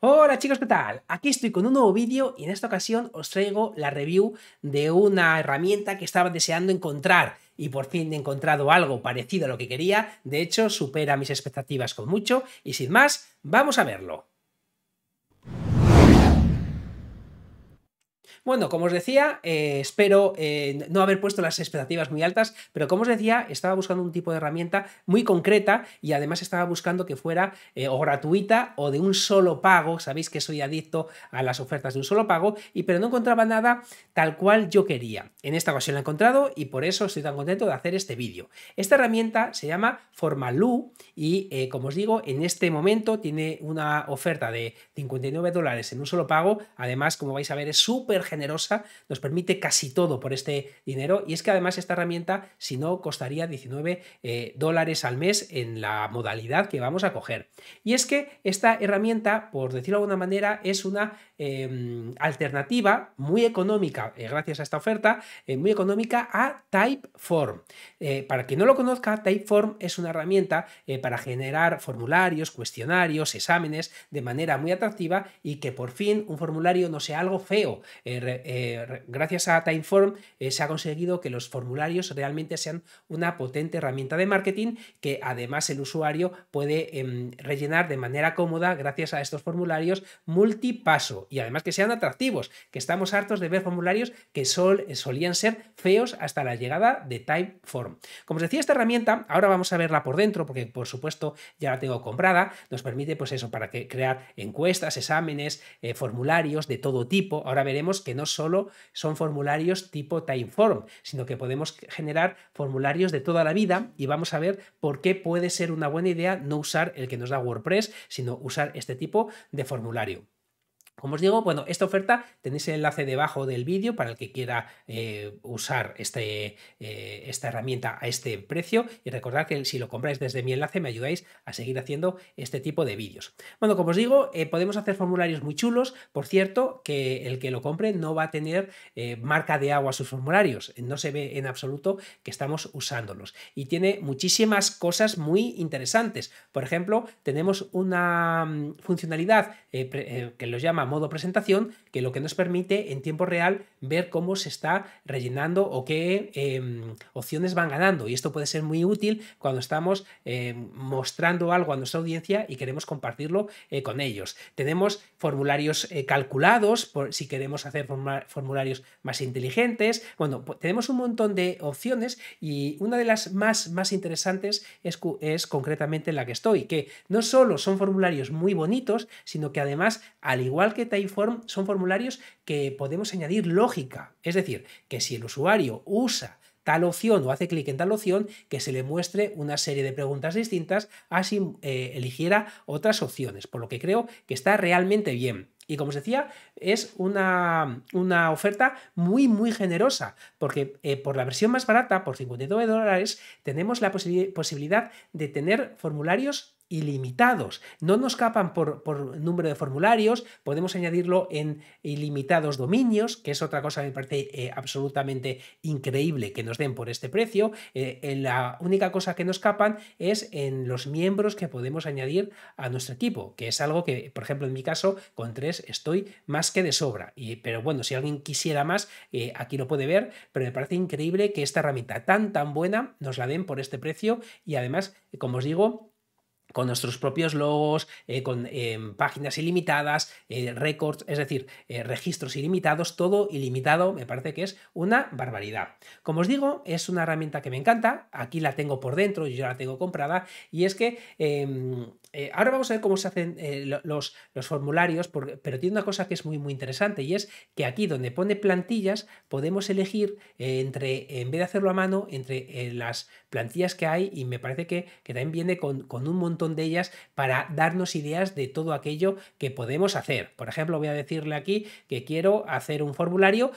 Hola chicos, ¿qué tal? Aquí estoy con un nuevo vídeo y en esta ocasión os traigo la review de una herramienta que estaba deseando encontrar y por fin he encontrado algo parecido a lo que quería, de hecho supera mis expectativas con mucho y sin más, vamos a verlo. Bueno, como os decía, eh, espero eh, no haber puesto las expectativas muy altas, pero como os decía, estaba buscando un tipo de herramienta muy concreta y además estaba buscando que fuera eh, o gratuita o de un solo pago. Sabéis que soy adicto a las ofertas de un solo pago, y pero no encontraba nada tal cual yo quería. En esta ocasión la he encontrado y por eso estoy tan contento de hacer este vídeo. Esta herramienta se llama Formaloo y como os digo, en este momento tiene una oferta de 59 dólares en un solo pago. Además, como vais a ver, es súper genial generosa, nos permite casi todo por este dinero. Y es que además esta herramienta, si no, costaría 19 eh, dólares al mes en la modalidad que vamos a coger. Y es que esta herramienta, por decirlo de alguna manera, es una em, alternativa muy económica, eh, gracias a esta oferta, eh, muy económica a Typeform. para quien no lo conozca, Typeform es una herramienta para generar formularios, cuestionarios, exámenes de manera muy atractiva y que por fin un formulario no sea algo feo. Eh, gracias a Timeform eh, se ha conseguido que los formularios realmente sean una potente herramienta de marketing que además el usuario puede em, rellenar de manera cómoda gracias a estos formularios multipaso y además que sean atractivos, que estamos hartos de ver formularios que eh, solían ser feos hasta la llegada de Timeform. Como os decía, esta herramienta, ahora vamos a verla por dentro porque por supuesto ya la tengo comprada, nos permite pues eso para crear encuestas, exámenes, formularios de todo tipo. Ahora veremos que no solo son formularios tipo Timeform, sino que podemos generar formularios de toda la vida y vamos a ver por qué puede ser una buena idea no usar el que nos da WordPress, sino usar este tipo de formulario. Como os digo, bueno, esta oferta tenéis el enlace debajo del vídeo para el que quiera eh, usar este, eh, esta herramienta a este precio y recordad que si lo compráis desde mi enlace me ayudáis a seguir haciendo este tipo de vídeos. Bueno, como os digo, eh, podemos hacer formularios muy chulos. Por cierto, que el que lo compre no va a tener marca de agua a sus formularios. No se ve en absoluto que estamos usándolos. Y tiene muchísimas cosas muy interesantes. Por ejemplo, tenemos una mm, funcionalidad que los llama modo presentación que lo que nos permite en tiempo real ver cómo se está rellenando o qué em, opciones van ganando. Y esto puede ser muy útil cuando estamos em, mostrando algo a nuestra audiencia y queremos compartirlo eh, con ellos. Tenemos formularios eh, calculados por, si queremos hacer formularios más inteligentes. Bueno, tenemos un montón de opciones y una de las más, más interesantes es, es concretamente la que estoy, que no solo son formularios muy bonitos, sino que además, al igual que Typeform, son formularios que podemos añadir es decir, que si el usuario usa tal opción o hace clic en tal opción, que se le muestre una serie de preguntas distintas así eh, eligiera otras opciones, por lo que creo que está realmente bien. Y como os decía, es una, una oferta muy, muy generosa, porque eh, por la versión más barata, por 59 dólares, tenemos la posibilidad de tener formularios ilimitados. No nos capan por, por, número de formularios, podemos añadirlo en ilimitados dominios, que es otra cosa que me parece eh, absolutamente increíble que nos den por este precio. Eh, eh, la única cosa que nos capan es en los miembros que podemos añadir a nuestro equipo, que es algo que, por ejemplo, en mi caso, con tres estoy más que de sobra. Y, pero bueno, si alguien quisiera más, aquí lo puede ver, pero me parece increíble que esta herramienta tan, tan buena nos la den por este precio y además, como os digo, con nuestros propios logos, eh, con eh, páginas ilimitadas, eh, récords, es decir, registros ilimitados, todo ilimitado, me parece que es una barbaridad. Como os digo, es una herramienta que me encanta, aquí la tengo por dentro, yo la tengo comprada, y es que em, eh, ahora vamos a ver cómo se hacen eh, los, los, formularios, pero tiene una cosa que es muy, muy interesante y es que aquí donde pone plantillas podemos elegir eh, entre, en vez de hacerlo a mano, entre las plantillas que hay y me parece que, también viene con, con, un montón de ellas para darnos ideas de todo aquello que podemos hacer. Por ejemplo, voy a decirle aquí que quiero hacer un formulario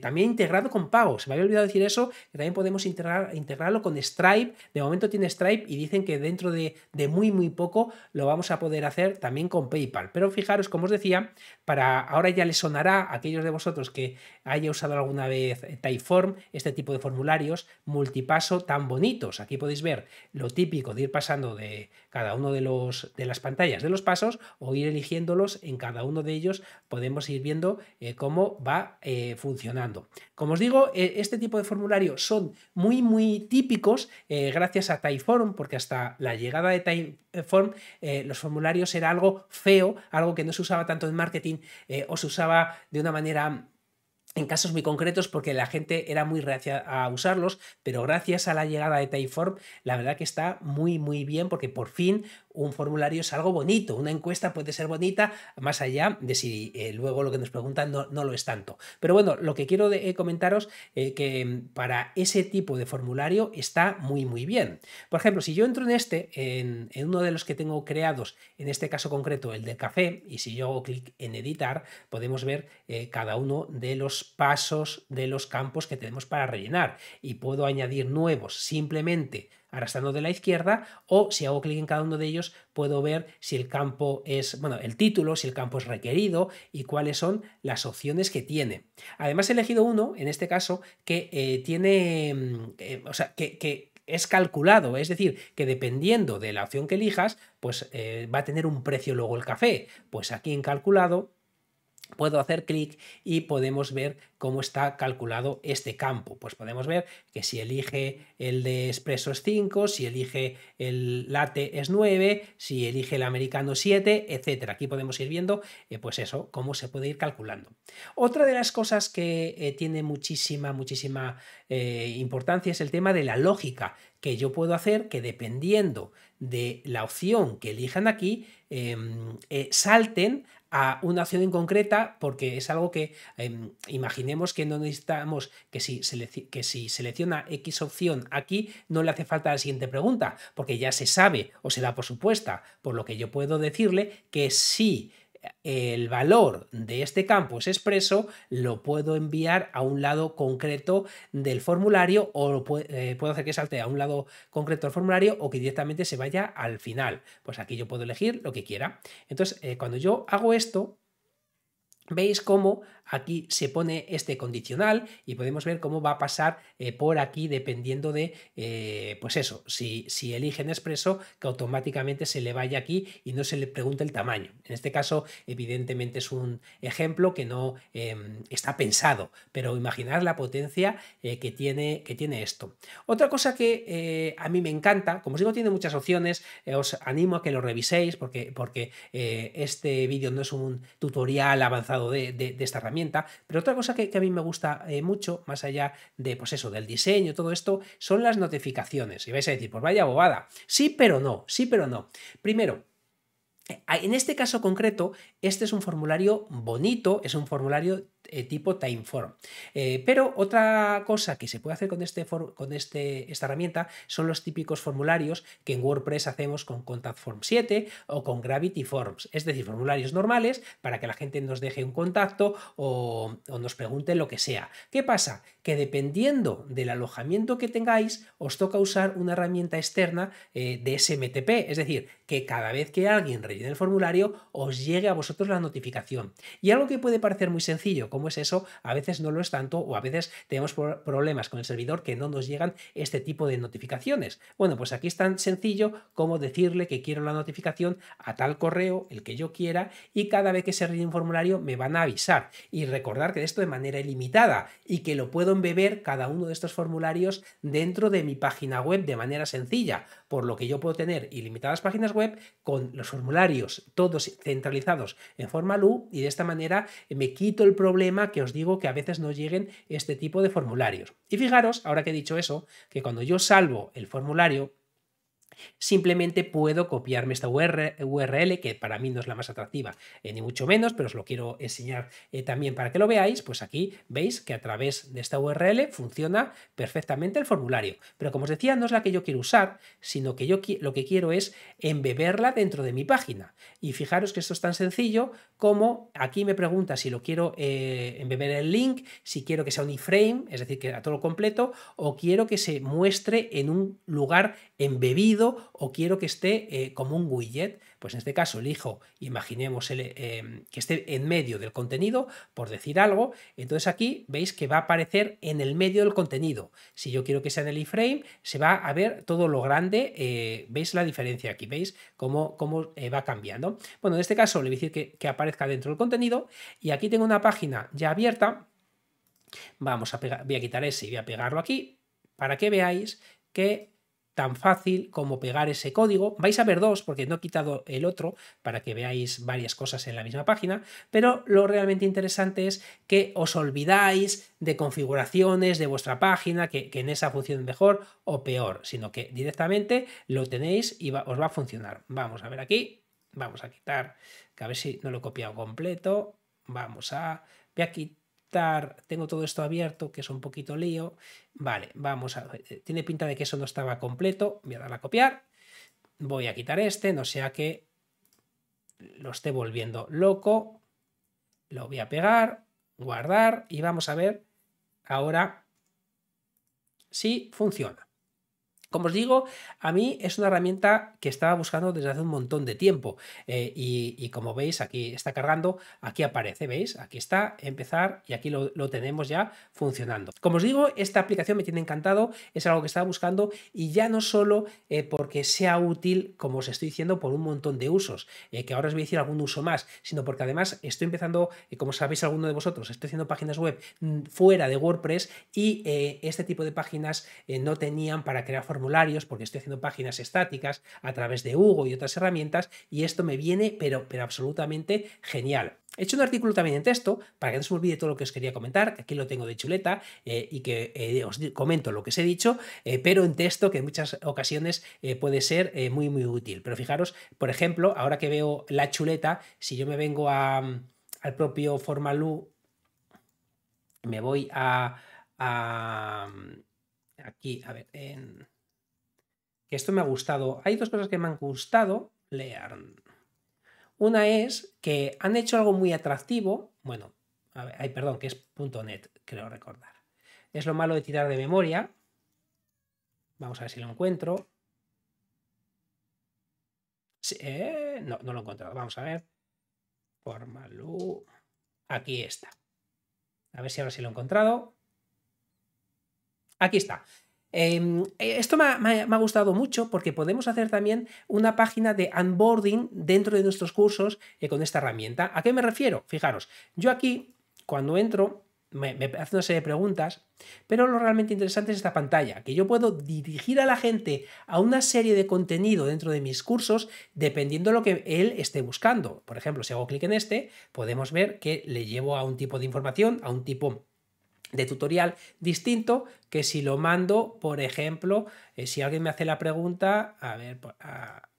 también integrado con pagos. Me había olvidado decir eso, que también podemos integrarlo con Stripe. De momento tiene Stripe y dicen que dentro de, de muy, muy poco lo vamos a poder hacer también con PayPal. Pero fijaros, como os decía, para ahora ya les sonará a aquellos de vosotros que haya usado alguna vez Typeform, este tipo de formularios multipaso tan bonitos. Aquí podéis ver lo típico de ir pasando de cada uno de los de las pantallas de los pasos o ir eligiéndolos en cada uno de ellos podemos ir viendo eh, cómo va eh, funcionando. Como os digo, eh, este tipo de formularios son muy muy típicos gracias a Typeform porque hasta la llegada de Typeform eh, los formularios era algo feo, algo que no se usaba tanto en marketing eh, o se usaba de una manera en casos muy concretos porque la gente era muy reacia a usarlos, pero gracias a la llegada de Typeform, la verdad que está muy muy bien porque por fin un formulario es algo bonito, una encuesta puede ser bonita, más allá de si eh, luego lo que nos preguntan no, lo es tanto. Pero bueno, lo que quiero eh, comentaros es eh, que mm, para ese tipo de formulario está muy muy bien. Por ejemplo, si yo entro en este, en, en uno de los que tengo creados, en este caso concreto el de café, y si yo hago clic en editar, podemos ver cada uno de los pasos de los campos que tenemos para rellenar y puedo añadir nuevos simplemente arrastrando de la izquierda o si hago clic en cada uno de ellos puedo ver si el campo es, bueno, el título, si el campo es requerido y cuáles son las opciones que tiene. Además he elegido uno, en este caso, que eh, tiene, mm, eh, o sea, que, es calculado, es decir, que dependiendo de la opción que elijas, pues eh, va a tener un precio luego el café. Pues aquí en calculado puedo hacer clic y podemos ver cómo está calculado este campo. Pues podemos ver que si elige el de expreso es 5, si elige el late es 9, si elige el americano 7, etc. Aquí podemos ir viendo, eh, pues eso, cómo se puede ir calculando. Otra de las cosas que eh, tiene muchísima, muchísima eh, importancia es el tema de la lógica que yo puedo hacer que dependiendo de la opción que elijan aquí, em, salten a una acción en concreta porque es algo que em, imaginemos que no necesitamos que si, que si selecciona X opción aquí no le hace falta la siguiente pregunta porque ya se sabe o se da por supuesta, por lo que yo puedo decirle que sí el valor de este campo es expreso, lo puedo enviar a un lado concreto del formulario o eh, puedo, hacer que salte a un lado concreto del formulario o que directamente se vaya al final. Pues aquí yo puedo elegir lo que quiera. Entonces, eh, cuando yo hago esto, veis cómo Aquí se pone este condicional y podemos ver cómo va a pasar eh, por aquí dependiendo de, eh, pues eso, si, si eligen expreso, que automáticamente se le vaya aquí y no se le pregunte el tamaño. En este caso, evidentemente es un ejemplo que no em, está pensado, pero imaginar la potencia eh, que, tiene, que tiene esto. Otra cosa que a mí me encanta, como os digo, tiene muchas opciones, os animo a que lo reviséis porque, porque este vídeo no es un tutorial avanzado de esta herramienta pero otra cosa que, a mí me gusta eh, mucho, más allá de, pues eso, del diseño, todo esto, son las notificaciones. Y vais a decir, pues vaya bobada. Sí, pero no, sí, pero no. Primero, eh, en este caso concreto, este es un formulario bonito, es un formulario eh, tipo Timeform. Eh, pero otra cosa que se puede hacer con, este con este, esta herramienta son los típicos formularios que en WordPress hacemos con Contact Form 7 o con Gravity Forms, es decir, formularios normales para que la gente nos deje un contacto o, nos pregunte lo que sea. ¿Qué pasa? Que dependiendo del alojamiento que tengáis, os toca usar una herramienta externa eh, de SMTP, es decir, que cada vez que alguien rellene el formulario, os llegue a vosotros la notificación. Y algo que puede parecer muy sencillo, cómo es eso, a veces no lo es tanto o a veces tenemos problemas con el servidor que no nos llegan este tipo de notificaciones. Bueno, pues aquí es tan sencillo como decirle que quiero la notificación a tal correo, el que yo quiera, y cada vez que se rinde un formulario me van a avisar. Y recordar que esto de manera ilimitada y que lo puedo embeber cada uno de estos formularios dentro de mi página web de manera sencilla, por lo que yo puedo tener ilimitadas páginas web con los formularios todos centralizados en forma LU y de esta manera me quito el problema que os digo que a veces no lleguen este tipo de formularios. Y fijaros, ahora que he dicho eso, que cuando yo salvo el formulario, Simplemente puedo copiarme esta URL, que para mí no es la más atractiva, eh, ni mucho menos, pero os lo quiero enseñar eh, también para que lo veáis. Pues aquí veis que a través de esta URL funciona perfectamente el formulario. Pero como os decía, no es la que yo quiero usar, sino que yo lo que quiero es embeberla dentro de mi página. Y fijaros que esto es tan sencillo como aquí me pregunta si lo quiero eh, embeber el link, si quiero que sea un iframe, es decir, que a todo completo, o quiero que se muestre en un lugar embebido o quiero que esté eh, como un widget. Pues en este caso elijo, imaginemos eh, que esté en medio del contenido, por decir algo. Entonces aquí veis que va a aparecer en el medio del contenido. Si yo quiero que sea en el iframe, se va a ver todo lo grande. Eh, veis la diferencia aquí, veis cómo, cómo va cambiando. Bueno, en este caso le voy a decir que, que aparezca dentro del contenido y aquí tengo una página ya abierta. Vamos a pegar, voy a quitar ese y voy a pegarlo aquí para que veáis que tan fácil como pegar ese código. Vais a ver dos porque no he quitado el otro para que veáis varias cosas en la misma página, pero lo realmente interesante es que os olvidáis de configuraciones de vuestra página, que, en esa funcione mejor o peor, sino que directamente lo tenéis y os va a funcionar. Vamos a ver aquí, vamos a quitar, que a ver si no lo he copiado completo, vamos a, a quitar tengo todo esto abierto, que es un poquito lío. Vale, vamos a... Eh, tiene pinta de que eso no estaba completo, voy a darle a copiar. Voy a quitar este, no sea que lo esté volviendo loco. Lo voy a pegar, guardar y vamos a ver ahora si funciona. Como os digo, a mí es una herramienta que estaba buscando desde hace un montón de tiempo eh, y, como veis aquí está cargando, aquí aparece, ¿veis? Aquí está, empezar y aquí lo, tenemos ya funcionando. Como os digo, esta aplicación me tiene encantado, es algo que estaba buscando y ya no solo eh, porque sea útil, como os estoy diciendo, por un montón de usos, eh, que ahora os voy a decir algún uso más, sino porque además estoy empezando, como sabéis alguno de vosotros, estoy haciendo páginas web mm, fuera de WordPress y este tipo de páginas no tenían para crear formas porque estoy haciendo páginas estáticas a través de Hugo y otras herramientas y esto me viene pero, pero absolutamente genial. He hecho un artículo también en texto para que no se olvide todo lo que os quería comentar, que aquí lo tengo de chuleta eh, y que eh, os comento lo que os he dicho, eh, pero en texto que en muchas ocasiones puede ser muy muy útil. Pero fijaros, por ejemplo, ahora que veo la chuleta, si yo me vengo al propio formalú, me voy a, a aquí, a ver, en esto me ha gustado. Hay dos cosas que me han gustado leer. Una es que han hecho algo muy atractivo, bueno, hay perdón, que es .net, creo recordar. Es lo malo de tirar de memoria. Vamos a ver si lo encuentro. Eh, no, no lo he encontrado. Vamos a ver. malo. Aquí está. A ver si ahora sí lo he encontrado. Aquí está. Em, e, esto me ha, gustado mucho porque podemos hacer también una página de onboarding dentro de nuestros cursos eh, con esta herramienta. ¿A qué me refiero? Fijaros, yo aquí cuando entro me, me hace una serie de preguntas, pero lo realmente interesante es esta pantalla, que yo puedo dirigir a la gente a una serie de contenido dentro de mis cursos dependiendo de lo que él esté buscando. Por ejemplo, si hago clic en este, podemos ver que le llevo a un tipo de información, a un tipo de tutorial distinto que si lo mando, por ejemplo, eh, si alguien me hace la pregunta, a ver,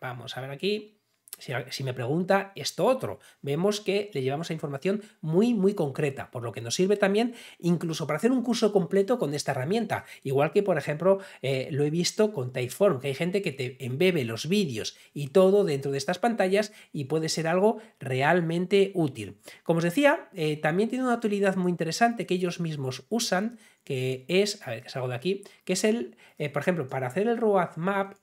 vamos a ver aquí, si, me pregunta esto otro, vemos que le llevamos a información muy, muy concreta, por lo que nos sirve también incluso para hacer un curso completo con esta herramienta. Igual que, por ejemplo, eh, lo he visto con Typeform, que hay gente que te embebe los vídeos y todo dentro de estas pantallas y puede ser algo realmente útil. Como os decía, eh, también tiene una utilidad muy interesante que ellos mismos usan, que es, a ver que salgo de aquí, que es el, eh, por ejemplo, para hacer el map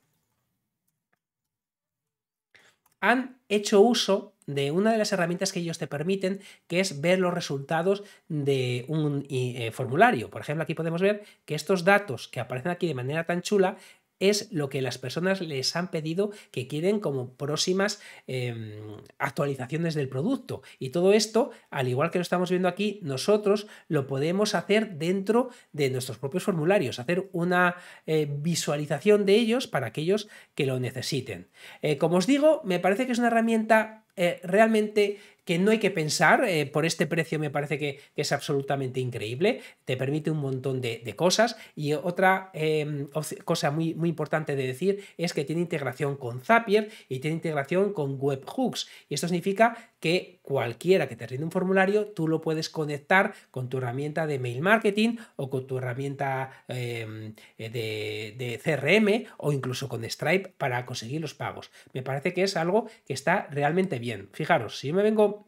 han hecho uso de una de las herramientas que ellos te permiten, que es ver los resultados de un eh, formulario. Por ejemplo, aquí podemos ver que estos datos que aparecen aquí de manera tan chula es lo que las personas les han pedido que quieren como próximas em, actualizaciones del producto. Y todo esto, al igual que lo estamos viendo aquí, nosotros lo podemos hacer dentro de nuestros propios formularios, hacer una eh, visualización de ellos para aquellos que lo necesiten. Eh, como os digo, me parece que es una herramienta eh, realmente que no hay que pensar, eh, por este precio me parece que, es absolutamente increíble, te permite un montón de, cosas y otra em, cosa muy, muy importante de decir es que tiene integración con Zapier y tiene integración con webhooks y esto significa que cualquiera que te rinde un formulario tú lo puedes conectar con tu herramienta de mail marketing o con tu herramienta em, eh, de, CRM o incluso con Stripe para conseguir los pagos. Me parece que es algo que está realmente bien. Fijaros, si me vengo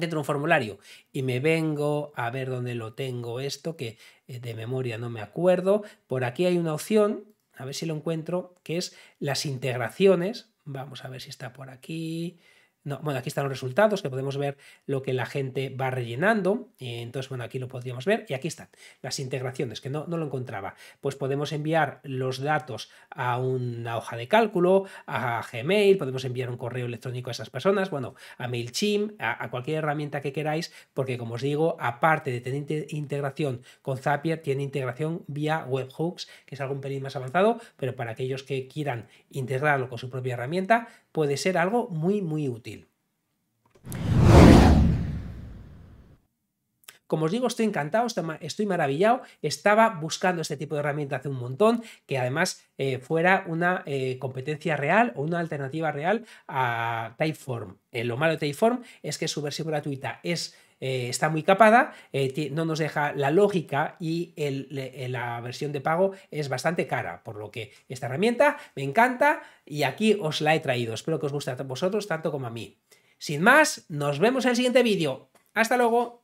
dentro de un formulario y me vengo a ver dónde lo tengo esto que eh, de memoria no me acuerdo. Por aquí hay una opción, a ver si lo encuentro, que es las integraciones. Vamos a ver si está por aquí bueno, aquí están los resultados que podemos ver lo que la gente va rellenando. Entonces, bueno, aquí lo podríamos ver. Y aquí están las integraciones, que no, no lo encontraba. Pues podemos enviar los datos a una hoja de cálculo, a Gmail, podemos enviar un correo electrónico a esas personas, bueno, a MailChimp, a, a cualquier herramienta que queráis, porque como os digo, aparte de tener integración con Zapier, tiene integración vía webhooks, que es algo un pelín más avanzado, pero para aquellos que quieran integrarlo con su propia herramienta, puede ser algo muy, muy útil. Como os digo, estoy encantado, estoy maravillado, estaba buscando este tipo de herramienta hace un montón, que además eh, fuera una eh, competencia real o una alternativa real a Typeform. Eh, lo malo de Typeform es que su versión gratuita es... está muy capada, no nos deja la lógica y la versión de pago es bastante cara, por lo que esta herramienta me encanta y aquí os la he traído. Espero que os guste a vosotros tanto como a mí. Sin más, nos vemos en el siguiente vídeo. Hasta luego.